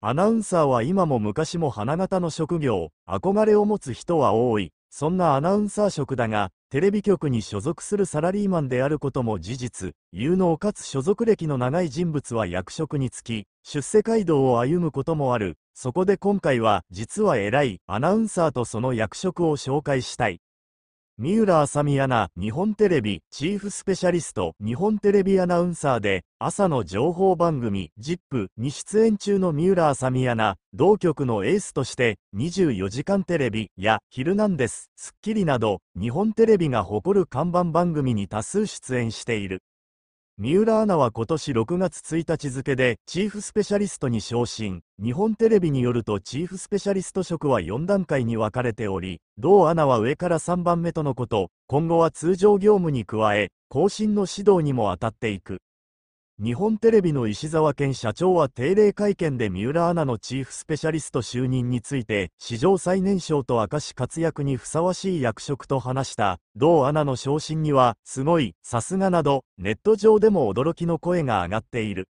アナウンサーは今も昔も花形の職業、憧れを持つ人は多い。そんなアナウンサー職だが、テレビ局に所属するサラリーマンであることも事実、有能かつ所属歴の長い人物は役職につき、出世街道を歩むこともある。そこで今回は、実は偉い、アナウンサーとその役職を紹介したい。三浦あさみアナ、日本テレビ、チーフスペシャリスト、日本テレビアナウンサーで、朝の情報番組、ZIP に出演中の三浦あさみアナ、同局のエースとして、24時間テレビや、ヒルナンデス、スッキリなど、日本テレビが誇る看板番組に多数出演している。三浦アナは今年6月1日付でチーフスペシャリストに昇進。日本テレビによるとチーフスペシャリスト職は4段階に分かれており、同アナは上から3番目とのこと、今後は通常業務に加え、後進の指導にも当たっていく。日本テレビの石沢健社長は定例会見で三浦アナのチーフスペシャリスト就任について、史上最年少と明かし活躍にふさわしい役職と話した、同アナの昇進には、すごい、さすがなど、ネット上でも驚きの声が上がっている。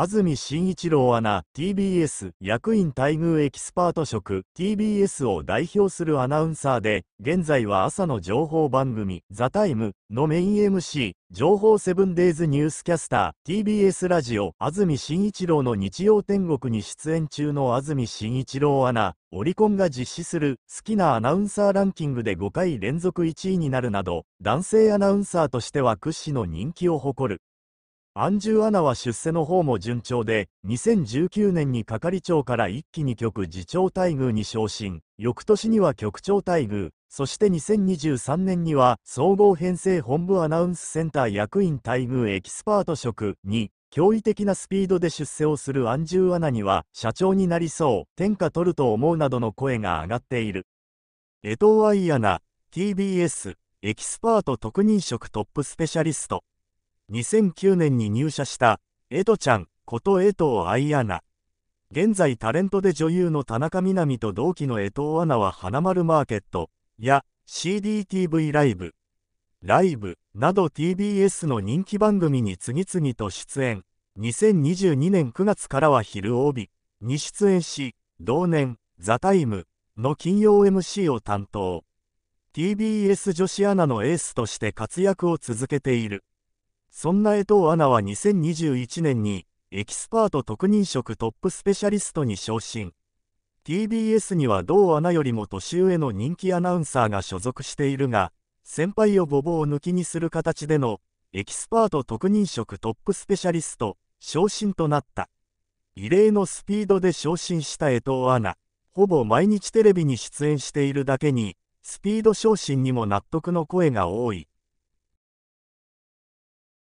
安住紳一郎アナ TBS 役員待遇エキスパート職 TBS を代表するアナウンサーで現在は朝の情報番組「ザタイムのメイン MC 情報セブンデイズニュースキャスター TBS ラジオ安住紳一郎の日曜天国に出演中の安住紳一郎アナオリコンが実施する好きなアナウンサーランキングで5回連続1位になるなど男性アナウンサーとしては屈指の人気を誇るアンジュアナは出世の方も順調で、2019年に係長から一気に局次長待遇に昇進、翌年には局長待遇、そして2023年には総合編成本部アナウンスセンター役員待遇エキスパート職に、驚異的なスピードで出世をするアンジュアナには、社長になりそう、天下取ると思うなどの声が上がっている。江藤愛アナ、TBS、エキスパート特任職トップスペシャリスト。2009年に入社したエトちゃんこと江藤愛アナ現在タレントで女優の田中みな実と同期の江藤アナは花丸マーケットや CDTV ライブライブなど TBS の人気番組に次々と出演2022年9月からは「昼帯」に出演し同年「ザタイムの金曜 MC を担当 TBS 女子アナのエースとして活躍を続けているそんな江藤アナは2021年にエキスパート特任職トップスペシャリストに昇進 TBS には同アナよりも年上の人気アナウンサーが所属しているが先輩をボボを抜きにする形でのエキスパート特任職トップスペシャリスト昇進となった異例のスピードで昇進した江藤アナほぼ毎日テレビに出演しているだけにスピード昇進にも納得の声が多い